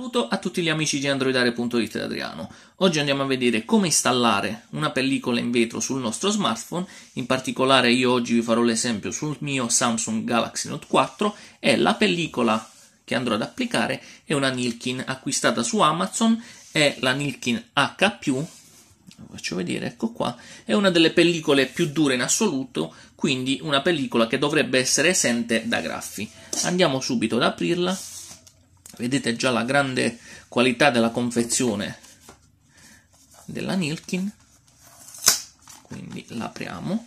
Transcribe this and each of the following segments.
Saluto a tutti gli amici di androidare.it Adriano. Oggi andiamo a vedere come installare una pellicola in vetro sul nostro smartphone, in particolare io oggi vi farò l'esempio sul mio Samsung Galaxy Note 4 e la pellicola che andrò ad applicare è una Nilkin acquistata su Amazon, è la Nilkin H+, faccio vedere, ecco qua, è una delle pellicole più dure in assoluto, quindi una pellicola che dovrebbe essere esente da graffi. Andiamo subito ad aprirla Vedete già la grande qualità della confezione della Nilkin. Quindi l'apriamo.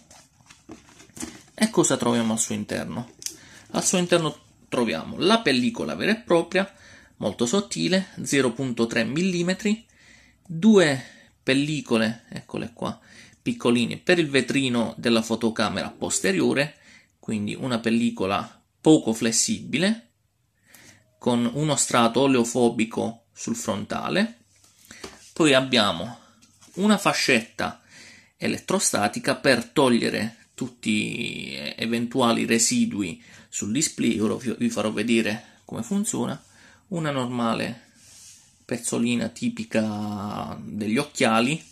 E cosa troviamo al suo interno? Al suo interno troviamo la pellicola vera e propria, molto sottile, 0.3 mm, due pellicole, eccole qua, piccoline per il vetrino della fotocamera posteriore, quindi una pellicola poco flessibile, con uno strato oleofobico sul frontale, poi abbiamo una fascetta elettrostatica per togliere tutti gli eventuali residui sul display, ora vi farò vedere come funziona, una normale pezzolina tipica degli occhiali,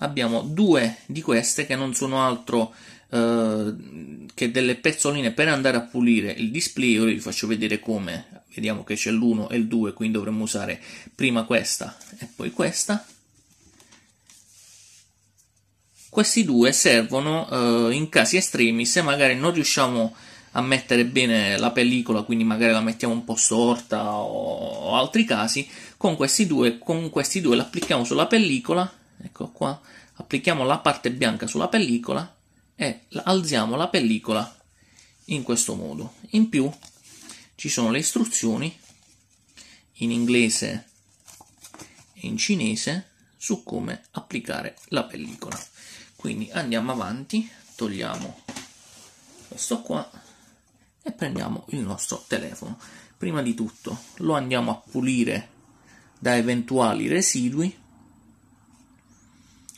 abbiamo due di queste che non sono altro eh, che delle pezzoline per andare a pulire il display ora vi faccio vedere come vediamo che c'è l'1 e il 2 quindi dovremmo usare prima questa e poi questa questi due servono eh, in casi estremi se magari non riusciamo a mettere bene la pellicola quindi magari la mettiamo un po' storta o, o altri casi con questi due con questi due l'applichiamo sulla pellicola ecco qua applichiamo la parte bianca sulla pellicola e alziamo la pellicola in questo modo. In più ci sono le istruzioni in inglese e in cinese su come applicare la pellicola. Quindi andiamo avanti, togliamo questo qua e prendiamo il nostro telefono. Prima di tutto lo andiamo a pulire da eventuali residui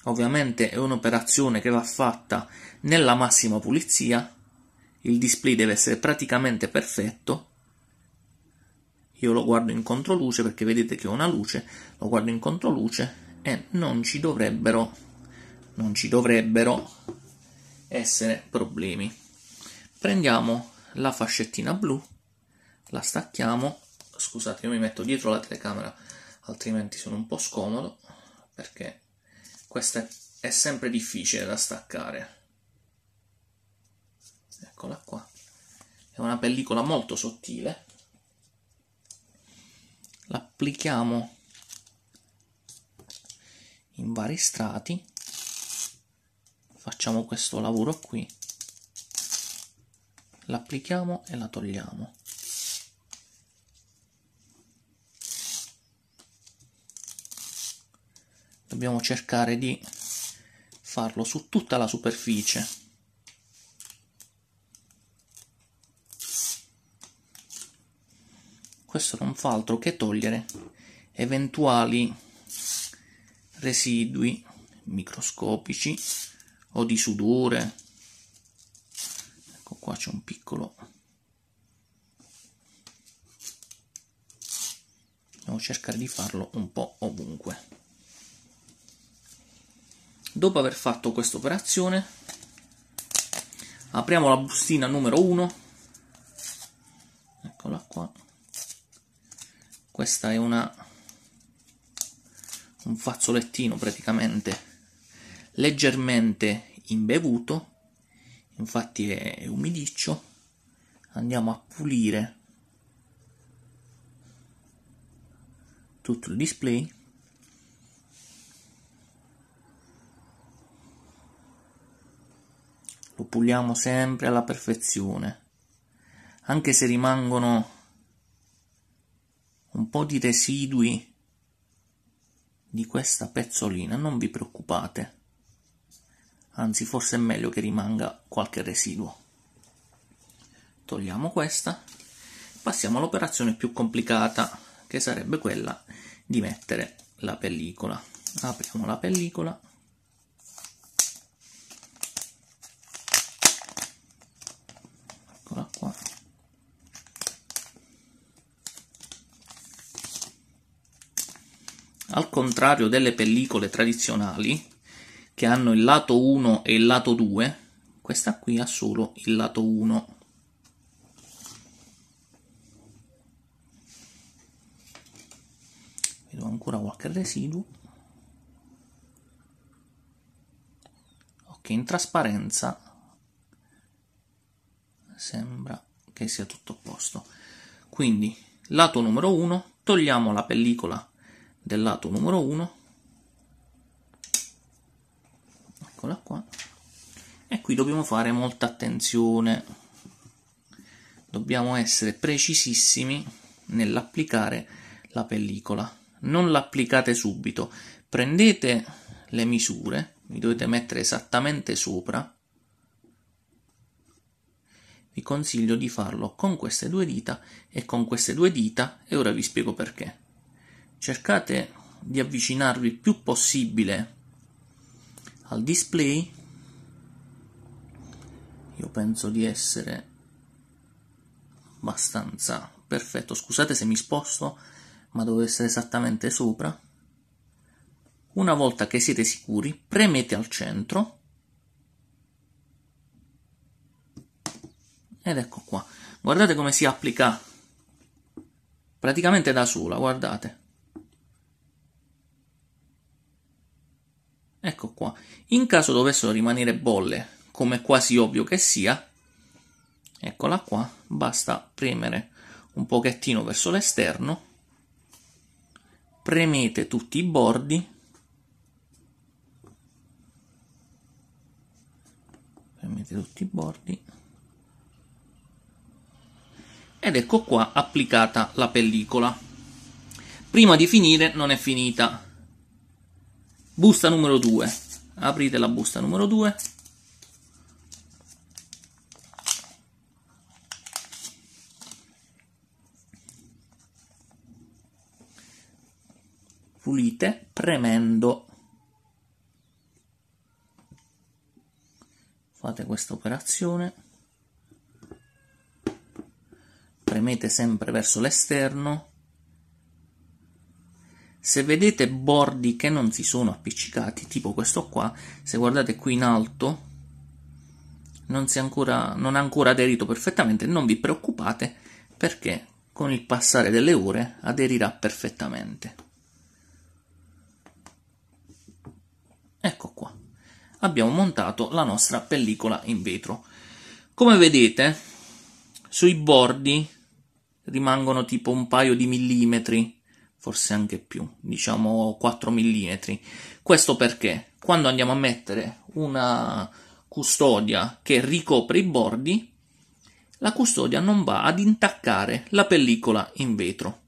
ovviamente è un'operazione che va fatta nella massima pulizia, il display deve essere praticamente perfetto, io lo guardo in controluce perché vedete che ho una luce, lo guardo in controluce e non ci dovrebbero, non ci dovrebbero essere problemi. Prendiamo la fascettina blu, la stacchiamo, scusate io mi metto dietro la telecamera altrimenti sono un po' scomodo perché questa è sempre difficile da staccare eccola qua è una pellicola molto sottile l'applichiamo in vari strati facciamo questo lavoro qui l'applichiamo e la togliamo dobbiamo cercare di farlo su tutta la superficie questo non fa altro che togliere eventuali residui microscopici o di sudore ecco qua c'è un piccolo dobbiamo cercare di farlo un po' ovunque Dopo aver fatto questa operazione, apriamo la bustina numero 1. Eccola qua. Questa è una, un fazzolettino praticamente leggermente imbevuto, infatti è umidiccio. Andiamo a pulire tutto il display lo puliamo sempre alla perfezione, anche se rimangono un po' di residui di questa pezzolina, non vi preoccupate, anzi forse è meglio che rimanga qualche residuo. Togliamo questa, passiamo all'operazione più complicata, che sarebbe quella di mettere la pellicola. Apriamo la pellicola Al contrario delle pellicole tradizionali, che hanno il lato 1 e il lato 2, questa qui ha solo il lato 1. Vedo ancora qualche residuo. Ok, in trasparenza sembra che sia tutto a posto. Quindi, lato numero 1, togliamo la pellicola del lato numero 1 eccola qua e qui dobbiamo fare molta attenzione dobbiamo essere precisissimi nell'applicare la pellicola non l'applicate subito prendete le misure mi dovete mettere esattamente sopra vi consiglio di farlo con queste due dita e con queste due dita e ora vi spiego perché cercate di avvicinarvi il più possibile al display io penso di essere abbastanza perfetto scusate se mi sposto ma devo essere esattamente sopra una volta che siete sicuri premete al centro ed ecco qua guardate come si applica praticamente da sola guardate Ecco qua. In caso dovessero rimanere bolle, come quasi ovvio che sia, eccola qua, basta premere un pochettino verso l'esterno, premete tutti i bordi, premete tutti i bordi, ed ecco qua applicata la pellicola. Prima di finire non è finita, Busta numero 2. Aprite la busta numero 2. Pulite premendo. Fate questa operazione premete sempre verso l'esterno se vedete bordi che non si sono appiccicati tipo questo qua se guardate qui in alto non, ancora, non ha ancora aderito perfettamente non vi preoccupate perché con il passare delle ore aderirà perfettamente ecco qua abbiamo montato la nostra pellicola in vetro come vedete sui bordi rimangono tipo un paio di millimetri forse anche più, diciamo 4 mm. Questo perché quando andiamo a mettere una custodia che ricopre i bordi, la custodia non va ad intaccare la pellicola in vetro.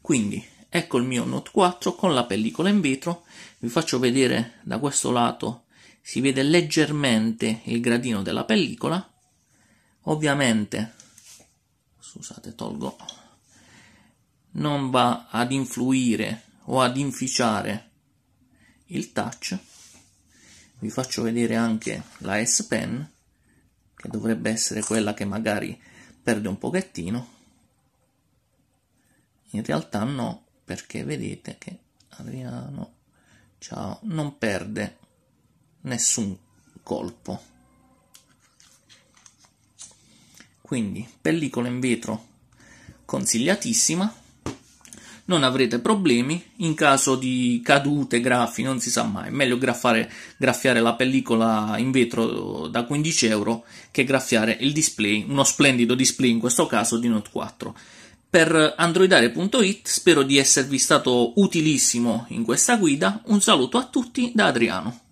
Quindi ecco il mio Note 4 con la pellicola in vetro, vi faccio vedere da questo lato si vede leggermente il gradino della pellicola, ovviamente, scusate tolgo non va ad influire o ad inficiare il touch vi faccio vedere anche la S Pen che dovrebbe essere quella che magari perde un pochettino in realtà no perché vedete che Adriano ciao non perde nessun colpo quindi pellicola in vetro consigliatissima non avrete problemi. In caso di cadute, graffi, non si sa mai. Meglio graffare, graffiare la pellicola in vetro da 15 euro che graffiare il display, uno splendido display in questo caso di Note 4. Per androidare.it spero di esservi stato utilissimo in questa guida. Un saluto a tutti da Adriano.